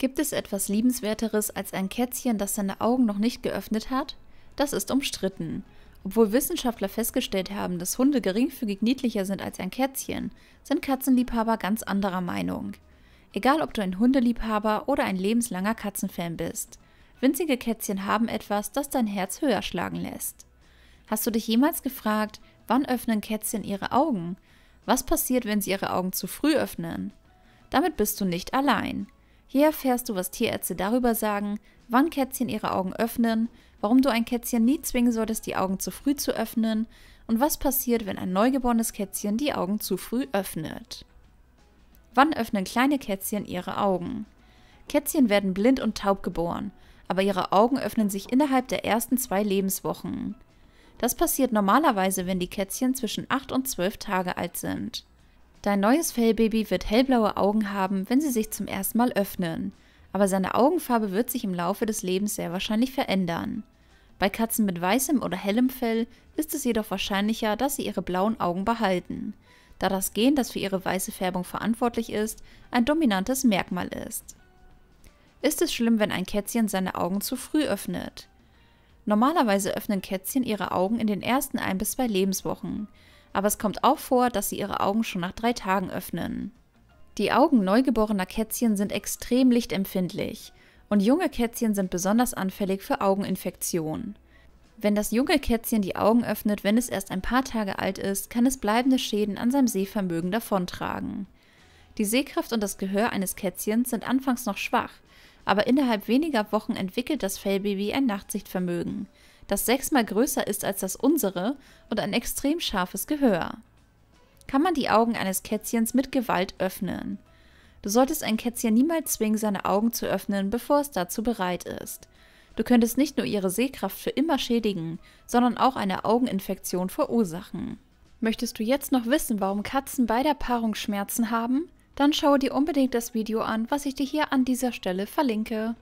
Gibt es etwas Liebenswerteres als ein Kätzchen, das seine Augen noch nicht geöffnet hat? Das ist umstritten. Obwohl Wissenschaftler festgestellt haben, dass Hunde geringfügig niedlicher sind als ein Kätzchen, sind Katzenliebhaber ganz anderer Meinung. Egal, ob du ein Hundeliebhaber oder ein lebenslanger Katzenfan bist, winzige Kätzchen haben etwas, das dein Herz höher schlagen lässt. Hast du dich jemals gefragt, wann öffnen Kätzchen ihre Augen? Was passiert, wenn sie ihre Augen zu früh öffnen? Damit bist du nicht allein. Hier erfährst du, was Tierärzte darüber sagen, wann Kätzchen ihre Augen öffnen, warum du ein Kätzchen nie zwingen solltest, die Augen zu früh zu öffnen und was passiert, wenn ein neugeborenes Kätzchen die Augen zu früh öffnet. Wann öffnen kleine Kätzchen ihre Augen? Kätzchen werden blind und taub geboren, aber ihre Augen öffnen sich innerhalb der ersten zwei Lebenswochen. Das passiert normalerweise, wenn die Kätzchen zwischen 8 und 12 Tage alt sind. Dein neues Fellbaby wird hellblaue Augen haben, wenn sie sich zum ersten Mal öffnen. Aber seine Augenfarbe wird sich im Laufe des Lebens sehr wahrscheinlich verändern. Bei Katzen mit weißem oder hellem Fell ist es jedoch wahrscheinlicher, dass sie ihre blauen Augen behalten, da das Gen, das für ihre weiße Färbung verantwortlich ist, ein dominantes Merkmal ist. Ist es schlimm, wenn ein Kätzchen seine Augen zu früh öffnet? Normalerweise öffnen Kätzchen ihre Augen in den ersten ein bis zwei Lebenswochen aber es kommt auch vor, dass sie ihre Augen schon nach drei Tagen öffnen. Die Augen neugeborener Kätzchen sind extrem lichtempfindlich und junge Kätzchen sind besonders anfällig für Augeninfektionen. Wenn das junge Kätzchen die Augen öffnet, wenn es erst ein paar Tage alt ist, kann es bleibende Schäden an seinem Sehvermögen davontragen. Die Sehkraft und das Gehör eines Kätzchens sind anfangs noch schwach, aber innerhalb weniger Wochen entwickelt das Fellbaby ein Nachtsichtvermögen, das sechsmal größer ist als das unsere und ein extrem scharfes Gehör. Kann man die Augen eines Kätzchens mit Gewalt öffnen? Du solltest ein Kätzchen niemals zwingen, seine Augen zu öffnen, bevor es dazu bereit ist. Du könntest nicht nur ihre Sehkraft für immer schädigen, sondern auch eine Augeninfektion verursachen. Möchtest du jetzt noch wissen, warum Katzen bei der Paarung Schmerzen haben? Dann schaue dir unbedingt das Video an, was ich dir hier an dieser Stelle verlinke.